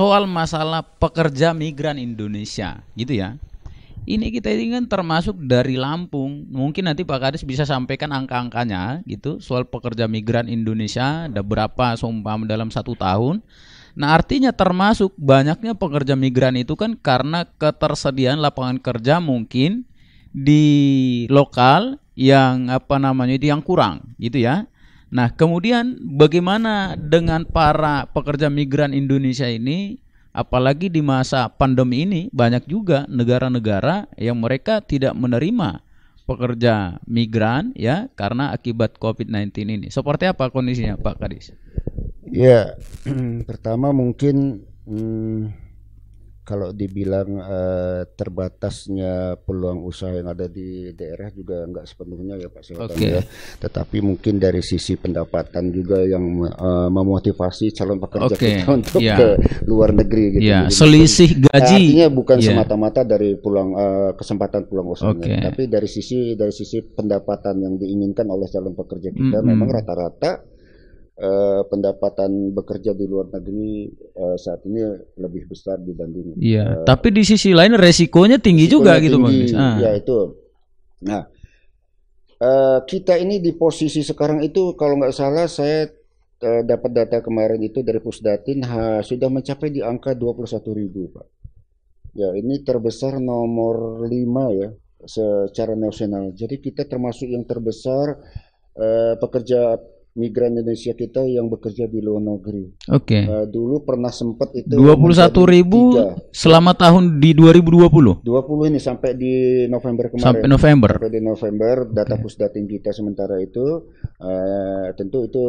soal masalah pekerja migran Indonesia gitu ya ini kita ingin kan termasuk dari Lampung mungkin nanti Pak Kades bisa sampaikan angka-angkanya gitu soal pekerja migran Indonesia ada berapa sumpah dalam satu tahun Nah artinya termasuk banyaknya pekerja migran itu kan karena ketersediaan lapangan kerja mungkin di lokal yang apa namanya itu yang kurang gitu ya Nah, kemudian bagaimana dengan para pekerja migran Indonesia ini apalagi di masa pandemi ini banyak juga negara-negara yang mereka tidak menerima pekerja migran ya karena akibat COVID-19 ini. Seperti apa kondisinya Pak Kadis? Ya, pertama mungkin hmm, kalau dibilang uh, terbatasnya peluang usaha yang ada di daerah juga nggak sepenuhnya ya Pak Sultan okay. ya. Tetapi mungkin dari sisi pendapatan juga yang uh, memotivasi calon pekerja okay. kita untuk yeah. ke luar negeri gitu. Yeah. Selisih gaji eh, artinya bukan yeah. semata-mata dari peluang uh, kesempatan peluang usaha, okay. tapi dari sisi dari sisi pendapatan yang diinginkan oleh calon pekerja kita mm -hmm. memang rata-rata eh, pendapatan bekerja di luar negeri eh, saat ini lebih besar dibanding. Iya. Eh, tapi di sisi lain resikonya tinggi resikonya juga gitu, tinggi, gitu bang. Ah. Iya, itu. Nah eh, kita ini di posisi sekarang itu kalau nggak salah saya eh, dapat data kemarin itu dari Pusdatin ha, sudah mencapai di angka 21 ribu pak. Ya ini terbesar nomor 5 ya secara nasional. Jadi kita termasuk yang terbesar eh, pekerja migran Indonesia kita yang bekerja di luar negeri. Oke. Okay. Uh, eh, dulu pernah sempat itu 21 ribu 3. selama tahun di 2020. 20 ini sampai di November kemarin. Sampai November. Sampai di November data okay. pusdatin kita sementara itu uh, tentu itu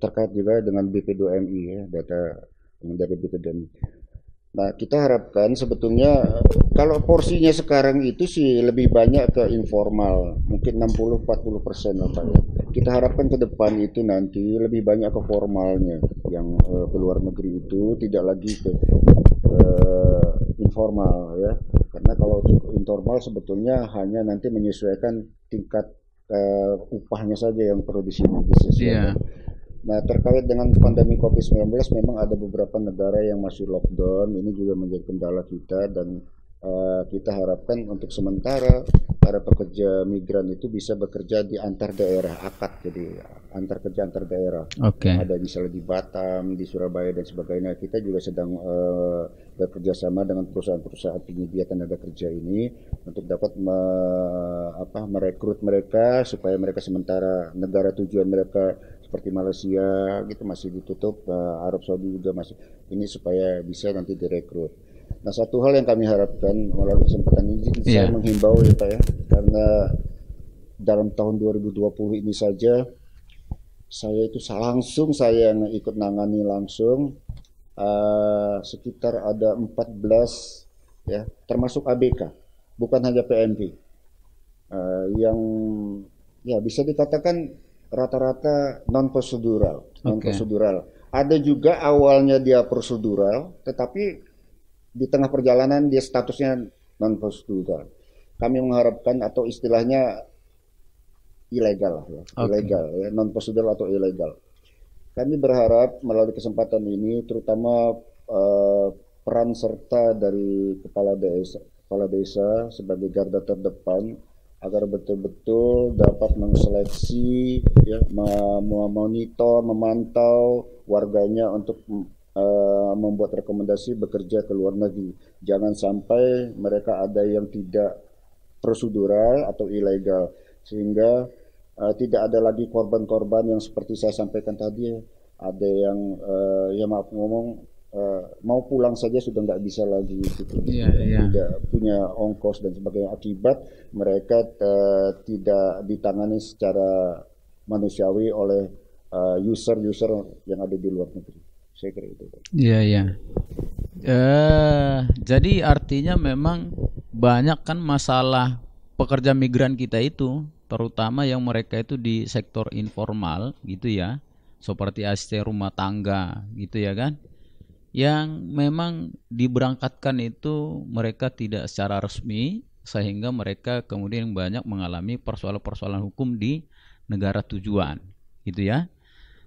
terkait juga dengan BP2MI ya data dari BP2MI. Nah, kita harapkan sebetulnya kalau porsinya sekarang itu sih lebih banyak ke informal, mungkin 60-40 persen apa ya. Kita harapkan ke depan itu nanti lebih banyak ke formalnya, yang uh, ke luar negeri itu tidak lagi ke uh, informal ya. Karena kalau informal sebetulnya hanya nanti menyesuaikan tingkat uh, upahnya saja yang perlu disini. Yeah. Nah, terkait dengan pandemi COVID-19 memang ada beberapa negara yang masih lockdown. Ini juga menjadi kendala kita dan uh, kita harapkan untuk sementara para pekerja migran itu bisa bekerja di antar daerah akad jadi antar kerja antar daerah. Okay. Ada misalnya di Batam, di Surabaya dan sebagainya. Kita juga sedang uh, eh, bekerja sama dengan perusahaan-perusahaan penyedia tenaga kerja ini untuk dapat me, apa merekrut mereka supaya mereka sementara negara tujuan mereka seperti Malaysia gitu masih ditutup, uh, Arab Saudi juga masih ini supaya bisa nanti direkrut. Nah satu hal yang kami harapkan melalui kesempatan ini yeah. saya iya. menghimbau ya Pak ya karena dalam tahun 2020 ini saja saya itu langsung saya yang ikut nangani langsung uh, sekitar ada 14 ya termasuk ABK bukan hanya PMP uh, eh, yang ya bisa dikatakan rata-rata non prosedural, okay. non prosedural. Ada juga awalnya dia prosedural, tetapi di tengah perjalanan dia statusnya non prosedural. Kami mengharapkan atau istilahnya ilegal lah ya, okay. ilegal ya, non prosedural atau ilegal. Kami berharap melalui kesempatan ini, terutama uh, peran serta dari kepala desa, kepala desa sebagai garda terdepan agar betul-betul dapat mengseleksi, ya, memonitor, memantau warganya untuk uh, membuat rekomendasi bekerja ke luar negeri. Jangan sampai mereka ada yang tidak prosedural atau ilegal, sehingga uh, tidak ada lagi korban-korban yang seperti saya sampaikan tadi, ada yang uh, ya maaf ngomong Eh, mau pulang saja sudah nggak bisa lagi gitu yeah, yeah. tidak punya ongkos dan sebagainya akibat mereka uh, tidak ditangani secara manusiawi oleh eh, user-user uh, yang ada di luar negeri saya kira itu iya yeah, iya jadi artinya memang banyak kan masalah pekerja migran kita itu terutama yang mereka itu di sektor informal gitu ya seperti asisten rumah tangga gitu ya kan yang memang diberangkatkan itu mereka tidak secara resmi sehingga mereka kemudian banyak mengalami persoalan-persoalan hukum di negara tujuan gitu ya.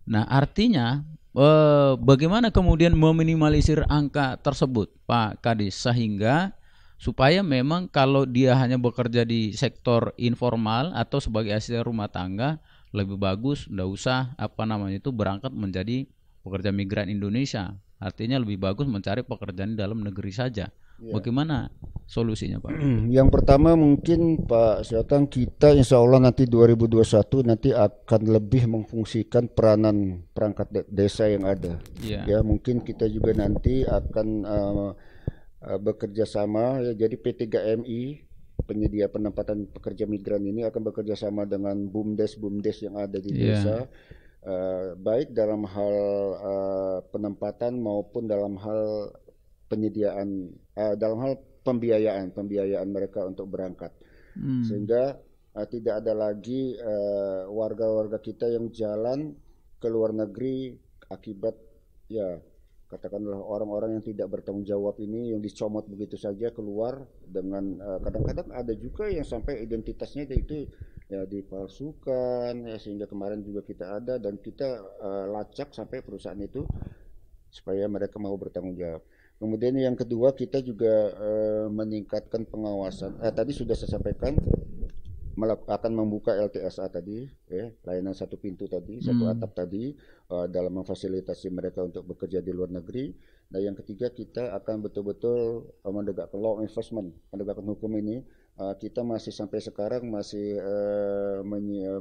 Nah, artinya eh, bagaimana kemudian meminimalisir angka tersebut, Pak Kadis, sehingga supaya memang kalau dia hanya bekerja di sektor informal atau sebagai asisten rumah tangga lebih bagus, tidak usah apa namanya itu berangkat menjadi pekerja migran Indonesia Artinya lebih bagus mencari pekerjaan di dalam negeri saja. Ya. Bagaimana solusinya Pak? Hmm, yang pertama mungkin Pak Syatang kita insya Allah nanti 2021 nanti akan lebih memfungsikan peranan perangkat de desa yang ada. Ya. ya mungkin kita juga nanti akan uh, uh, bekerja sama ya jadi P3MI penyedia penempatan pekerja migran ini akan bekerja sama dengan BUMDes BUMDes yang ada di iya. desa. desa Eh, baik dalam hal uh, penempatan maupun dalam hal penyediaan uh, dalam hal pembiayaan pembiayaan mereka untuk berangkat hmm. sehingga uh, tidak ada lagi warga-warga uh, kita yang jalan ke luar negeri akibat ya katakanlah orang-orang yang tidak bertanggung jawab ini yang dicomot begitu saja keluar dengan kadang-kadang uh, ada juga yang sampai identitasnya itu ya dipalsukan ya sehingga kemarin juga kita ada dan kita uh, lacak sampai perusahaan itu supaya mereka mau bertanggung jawab. Kemudian yang kedua kita juga uh, meningkatkan pengawasan. Eh, tadi sudah saya sampaikan akan membuka LTSA tadi, ya, layanan satu pintu tadi, hmm. satu atap tadi, uh, dalam memfasilitasi mereka untuk bekerja di luar negeri. Nah, yang ketiga kita akan betul-betul uh, mendegakkan law enforcement, mendegakkan hukum ini Ah, kita masih sampai sekarang masih uh,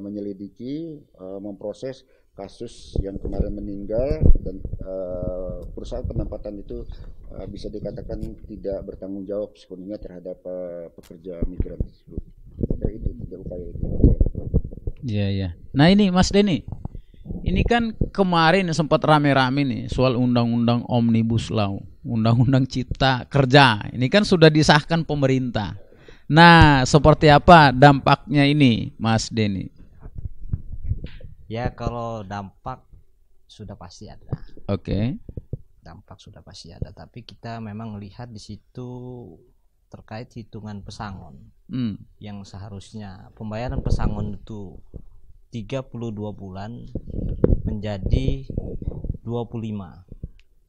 menyelidiki, uh, memproses kasus yang kemarin meninggal dan uh, perusahaan penempatan itu uh, bisa dikatakan tidak bertanggung jawab sepenuhnya terhadap uh, pekerja migran tersebut. Dan itu tiga upaya itu. Ya ya. Nah ini Mas Denny, ini kan kemarin sempat rame-rame nih soal undang-undang omnibus law, undang-undang cipta kerja. Ini kan sudah disahkan pemerintah Nah, seperti apa dampaknya ini, Mas Denny? Ya, kalau dampak sudah pasti ada. Oke. Okay. Dampak sudah pasti ada, tapi kita memang lihat di situ terkait hitungan pesangon. Hmm. Yang seharusnya pembayaran pesangon itu 32 bulan menjadi 25.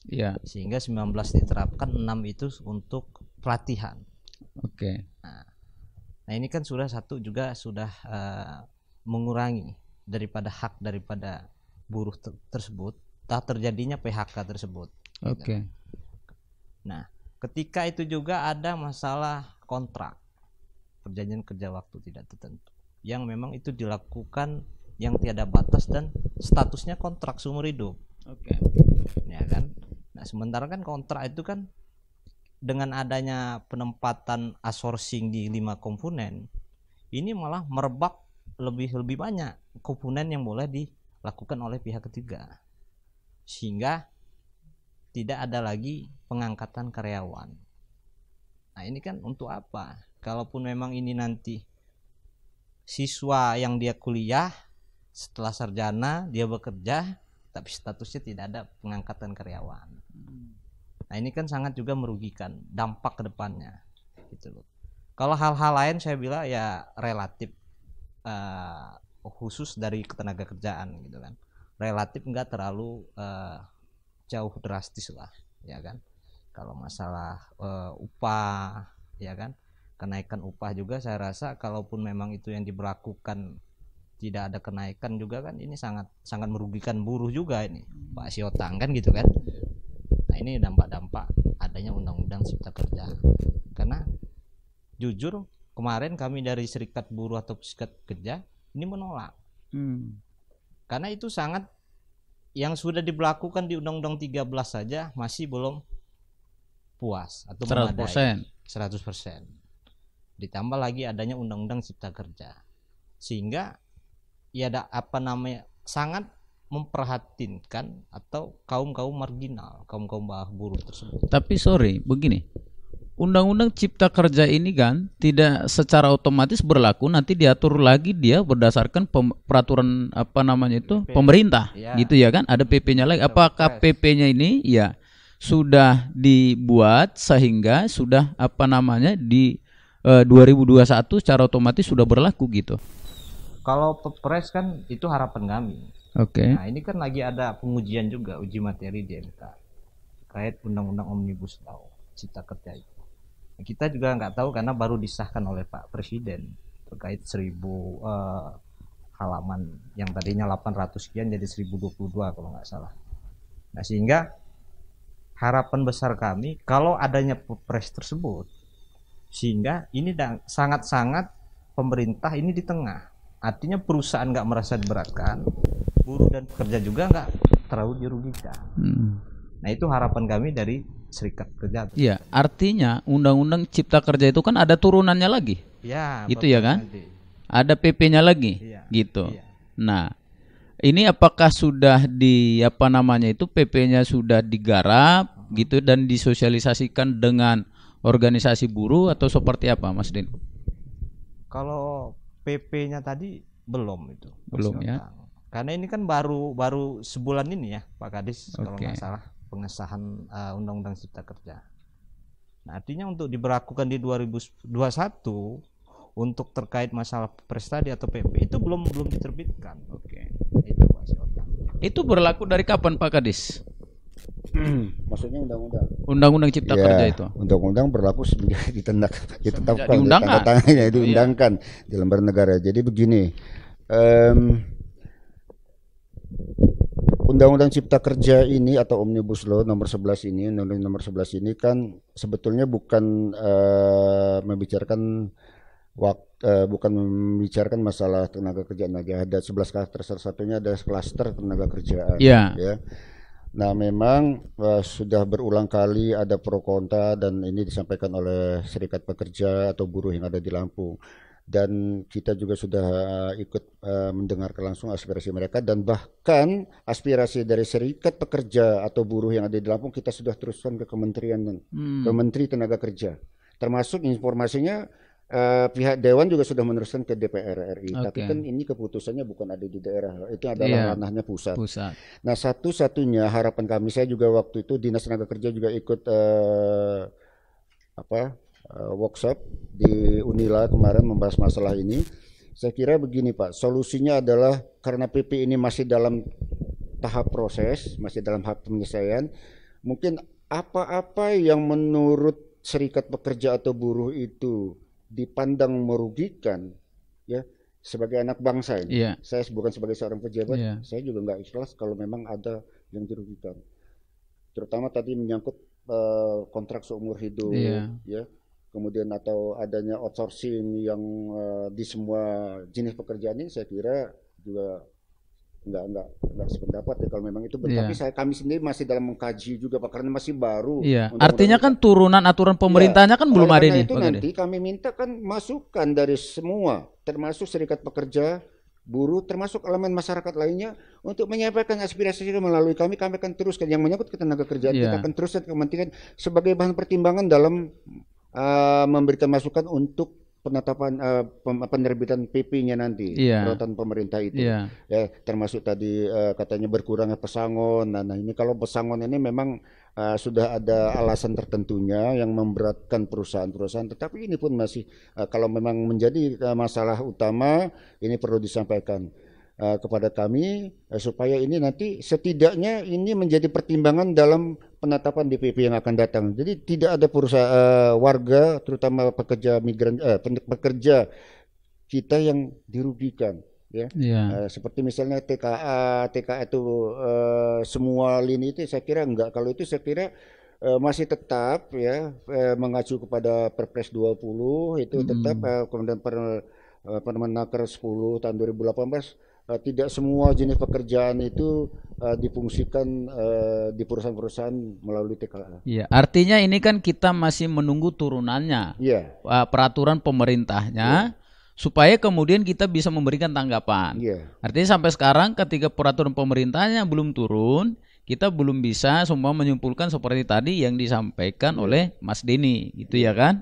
Iya. Sehingga 19 diterapkan 6 itu untuk pelatihan. Oke. Okay. Nah, Nah ini kan sudah satu juga sudah uh, mengurangi daripada hak daripada buruh ter tersebut tak terjadinya PHK tersebut. Oke. Okay. Nah ketika itu juga ada masalah kontrak perjanjian kerja waktu tidak tertentu yang memang itu dilakukan yang tiada batas dan statusnya kontrak seumur hidup. Oke. Okay. Ya kan. Nah sementara kan kontrak itu kan dengan adanya penempatan outsourcing di lima komponen ini malah merebak lebih lebih banyak komponen yang boleh dilakukan oleh pihak ketiga sehingga tidak ada lagi pengangkatan karyawan nah ini kan untuk apa kalaupun memang ini nanti siswa yang dia kuliah setelah sarjana dia bekerja tapi statusnya tidak ada pengangkatan karyawan Nah ini kan sangat juga merugikan dampak kedepannya gitu loh. Kalau hal-hal lain saya bilang ya relatif uh, khusus dari ketenaga kerjaan gitu kan, relatif nggak terlalu uh, jauh drastis lah ya kan. Kalau masalah uh, upah ya kan, kenaikan upah juga saya rasa kalaupun memang itu yang diberlakukan tidak ada kenaikan juga kan ini sangat sangat merugikan buruh juga ini Pak Siotang kan gitu kan ini dampak-dampak adanya undang-undang cipta kerja karena jujur kemarin kami dari serikat buruh atau serikat kerja ini menolak hmm. karena itu sangat yang sudah diberlakukan di undang-undang 13 saja masih belum puas atau 100%. memadai 100% ditambah lagi adanya undang-undang cipta kerja sehingga ya ada apa namanya sangat memperhatinkan atau kaum-kaum marginal, kaum-kaum bawah buruh tersebut. Tapi sorry, begini. Undang-undang Cipta Kerja ini kan tidak secara otomatis berlaku nanti diatur lagi dia berdasarkan peraturan apa namanya itu PP. pemerintah ya. gitu ya kan ada PP-nya lagi apakah PP-nya ini ya sudah dibuat sehingga sudah apa namanya di eh, 2021 secara otomatis sudah berlaku gitu. Kalau Pepres kan itu harapan kami Oke. Okay. Nah ini kan lagi ada pengujian juga uji materi di MK terkait Undang-Undang Omnibus Law Cipta Kerja itu. Nah, kita juga nggak tahu karena baru disahkan oleh Pak Presiden terkait seribu uh, halaman yang tadinya 800 sekian jadi 1022 kalau nggak salah. Nah sehingga harapan besar kami kalau adanya pres tersebut sehingga ini sangat-sangat pemerintah ini di tengah Artinya perusahaan nggak merasa diberatkan, buruh dan pekerja juga nggak terlalu dirugikan. Hmm. Nah itu harapan kami dari serikat kerja. Iya, artinya undang-undang cipta kerja itu kan ada turunannya lagi. Ya, itu ya kan? Nanti. Ada PP-nya lagi, ya, gitu. Ya. Nah, ini apakah sudah di apa namanya itu PP-nya sudah digarap uh hmm. -huh. gitu dan disosialisasikan dengan organisasi buruh atau seperti apa Mas Din? Kalau PP-nya tadi belum itu. Belum ya. Karena ini kan baru baru sebulan ini ya, Pak Kadis okay. kalau nggak salah pengesahan uh, Undang-Undang Cipta Kerja. Nah, artinya untuk diberlakukan di 2021 untuk terkait masalah Prestasi atau PP itu belum belum diterbitkan. Oke. Okay. Itu masih Itu berlaku dari kapan Pak Kadis? Hmm. Maksudnya undang-undang. Undang-undang Cipta ya, Kerja itu. Undang-undang berlaku semenjak ditendak, ditentang diundangkan. Tangannya diundangkan iya. di lembar negara. Jadi begini, um, Undang-Undang Cipta Kerja ini atau Omnibus Law nomor 11 ini, Undang-Undang nomor 11 ini kan sebetulnya bukan uh, membicarakan waktu uh, eh, bukan membicarakan masalah tenaga kerja naga ada 11 klaster satunya ada klaster tenaga kerjaan yeah. ya. Nah memang uh, sudah berulang kali ada pro kontra dan ini disampaikan oleh serikat pekerja atau buruh yang ada di Lampung dan kita juga sudah uh, ikut uh, eh, mendengar langsung aspirasi mereka dan bahkan aspirasi dari serikat pekerja atau buruh yang ada di Lampung kita sudah teruskan ke kementerian hmm. ke Tenaga Kerja termasuk informasinya uh, pihak dewan juga sudah meneruskan ke DPR RI. Okay. Tapi kan ini keputusannya bukan ada di daerah, itu adalah yeah. ranahnya pusat. pusat. Nah, satu-satunya harapan kami saya juga waktu itu Dinas Tenaga Kerja juga ikut uh, apa? Uh, workshop di Unila kemarin membahas masalah ini. Saya kira begini, Pak. Solusinya adalah karena PP ini masih dalam tahap proses, masih dalam hak penyelesaian, mungkin apa-apa yang menurut serikat pekerja atau buruh itu dipandang merugikan ya sebagai anak bangsa ini. Yeah. Saya bukan sebagai seorang pejabat, yeah. saya juga nggak ikhlas kalau memang ada yang dirugikan. Terutama tadi menyangkut uh, kontrak seumur hidup, yeah. ya. Kemudian atau adanya outsourcing yang uh, di semua jenis pekerjaan ini, saya kira juga nggak nggak nggak sependapat ya kalau memang itu yeah. tapi saya kami sendiri masih dalam mengkaji juga pak karena masih baru yeah. Iya. artinya kan turunan aturan iya. pemerintahnya yeah. kan belum ada ini. itu nanti kami minta kan masukan dari semua termasuk serikat pekerja buruh termasuk elemen masyarakat lainnya untuk menyampaikan aspirasi itu melalui kami kami akan teruskan yang menyangkut ketenaga kerjaan yeah. kita akan teruskan kepentingan kementerian sebagai bahan pertimbangan dalam uh, memberikan masukan untuk penetapan uh, penerbitan PP-nya nanti yeah. peraturan pemerintah itu yeah. ya eh, termasuk tadi uh, katanya berkurangnya pesangon nah, nah ini kalau pesangon ini memang uh, sudah ada alasan tertentunya yang memberatkan perusahaan-perusahaan tetapi ini pun masih uh, kalau memang menjadi uh, masalah utama ini perlu disampaikan Eh, kepada kami eh, supaya ini nanti setidaknya ini menjadi pertimbangan dalam penetapan DPP yang akan datang. Jadi tidak ada perusahaan uh, eh, warga terutama pekerja migran uh, pekerja kita yang dirugikan ya. Yeah. Iya. Uh, seperti misalnya TKA, TKA itu uh, semua lini itu saya kira enggak. Kalau itu saya kira masih tetap ya mengacu kepada Perpres 20 itu hmm. tetap hmm. kemudian per per Permenaker 10 tahun 2018 Eh, tidak semua jenis pekerjaan itu uh, difungsikan uh, di perusahaan-perusahaan melalui TKA. Iya, artinya ini kan kita masih menunggu turunannya, iya. uh, peraturan pemerintahnya. Iya. Supaya kemudian kita bisa memberikan tanggapan. Iya. Artinya sampai sekarang ketika peraturan pemerintahnya belum turun, kita belum bisa semua menyimpulkan seperti tadi yang disampaikan iya. oleh Mas Dini, gitu ya iya. kan?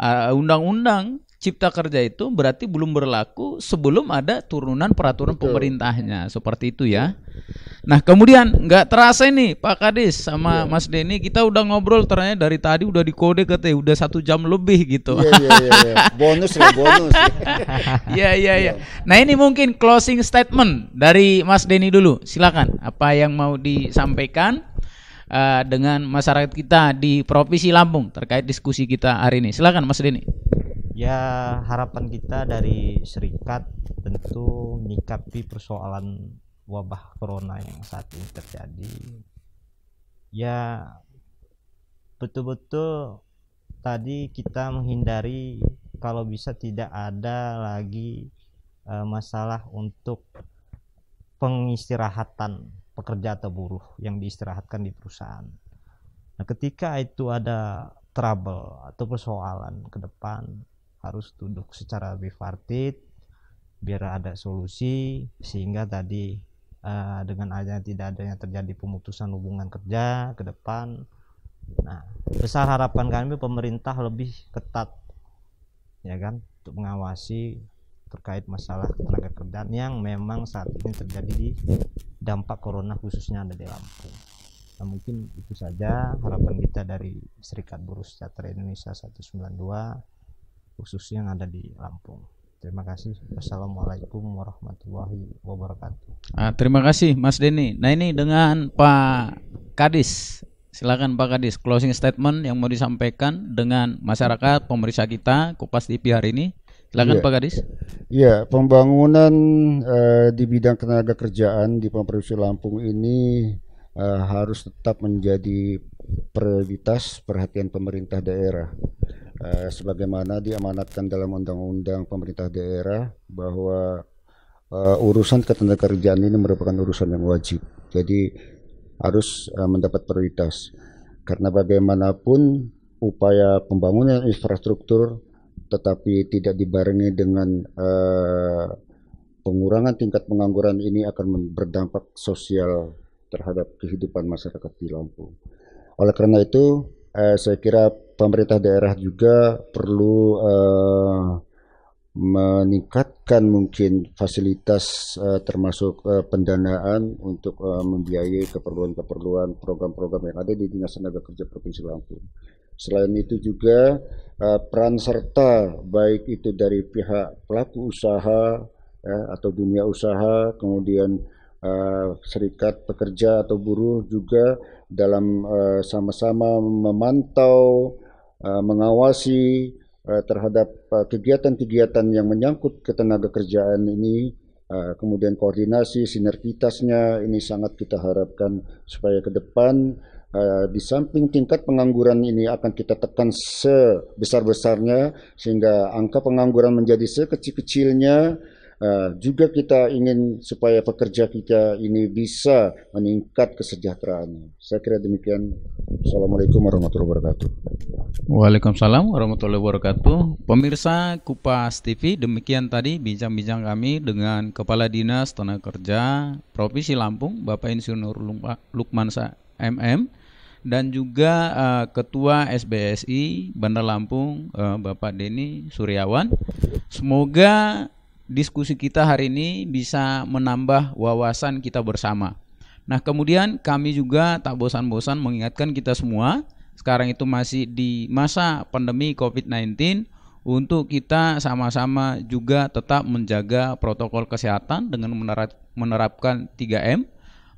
Undang-undang uh, undang -undang Cipta Kerja itu berarti belum berlaku sebelum ada turunan peraturan Betul. pemerintahnya seperti itu ya. Nah kemudian nggak terasa ini Pak Kadis sama yeah. Mas Denny kita udah ngobrol ternyata dari tadi udah di kode katanya udah satu jam lebih gitu. Iya iya iya ya. bonus Ya bonus. Iya iya iya. Nah ini mungkin closing statement dari Mas Denny dulu silakan apa yang mau disampaikan uh, dengan masyarakat kita di Provinsi Lampung terkait diskusi kita hari ini silakan Mas Denny ya harapan kita dari serikat tentu menyikapi persoalan wabah corona yang saat ini terjadi ya betul-betul tadi kita menghindari kalau bisa tidak ada lagi e, masalah untuk pengistirahatan pekerja atau buruh yang diistirahatkan di perusahaan. Nah, ketika itu ada trouble atau persoalan ke depan, harus duduk secara bipartit biar ada solusi sehingga tadi uh, dengan adanya tidak adanya terjadi pemutusan hubungan kerja ke depan nah besar harapan kami pemerintah lebih ketat ya kan untuk mengawasi terkait masalah tenaga kerja yang memang saat ini terjadi di dampak corona khususnya ada di Lampung nah, mungkin itu saja harapan kita dari Serikat Buruh Sejahtera Indonesia 192 khususnya yang ada di Lampung. Terima kasih. Wassalamualaikum warahmatullahi wabarakatuh. Ah, terima kasih Mas Denny. Nah ini dengan Pak Kadis. Silakan Pak Kadis closing statement yang mau disampaikan dengan masyarakat pemeriksa kita Kupas TV hari ini. Silakan ya, Pak Kadis. Iya, pembangunan uh, di bidang tenaga kerjaan di Provinsi Lampung ini uh, harus tetap menjadi prioritas perhatian pemerintah daerah eh, sebagaimana diamanatkan dalam undang-undang pemerintah daerah bahwa eh, urusan ketenagakerjaan ini merupakan urusan yang wajib. Jadi harus eh, mendapat prioritas karena bagaimanapun upaya pembangunan infrastruktur tetapi tidak dibarengi dengan eh, pengurangan tingkat pengangguran ini akan berdampak sosial terhadap kehidupan masyarakat di Lampung. Oleh karena itu, eh, saya kira pemerintah daerah juga perlu eh, meningkatkan mungkin fasilitas eh, termasuk eh, pendanaan untuk eh, membiayai keperluan-keperluan program-program yang ada di Dinas Tenaga Kerja Provinsi Lampung. Selain itu juga eh, peran serta baik itu dari pihak pelaku usaha eh, atau dunia usaha kemudian uh, serikat pekerja atau buruh juga dalam eh, sama-sama memantau, uh, mengawasi uh, terhadap kegiatan-kegiatan yang menyangkut ketenaga kerjaan ini. Uh, kemudian koordinasi, sinergitasnya ini sangat kita harapkan supaya ke depan uh, di samping tingkat pengangguran ini akan kita tekan sebesar-besarnya sehingga angka pengangguran menjadi sekecil-kecilnya Eh, juga kita ingin supaya pekerja kita ini bisa meningkat kesejahteraannya. Saya kira demikian. Assalamualaikum warahmatullahi wabarakatuh. Waalaikumsalam warahmatullahi wabarakatuh. Pemirsa Kupas TV, demikian tadi bincang-bincang kami dengan Kepala Dinas Tenaga Kerja Provinsi Lampung, Bapak Insinyur Lukman MM dan juga uh, Ketua SBSI Bandar Lampung uh, Bapak Denny Suryawan. Semoga diskusi kita hari ini bisa menambah wawasan kita bersama. Nah, kemudian kami juga tak bosan-bosan mengingatkan kita semua sekarang itu masih di masa pandemi COVID-19 untuk kita sama-sama juga tetap menjaga protokol kesehatan dengan menerapkan 3M,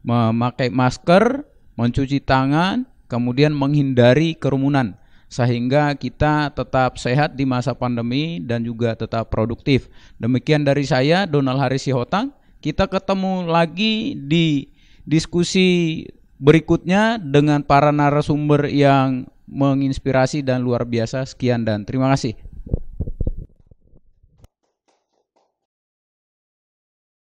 memakai masker, mencuci tangan, kemudian menghindari kerumunan sehingga kita tetap sehat di masa pandemi dan juga tetap produktif. Demikian dari saya Donald Haris Sihotang. Kita ketemu lagi di diskusi berikutnya dengan para narasumber yang menginspirasi dan luar biasa. Sekian dan terima kasih.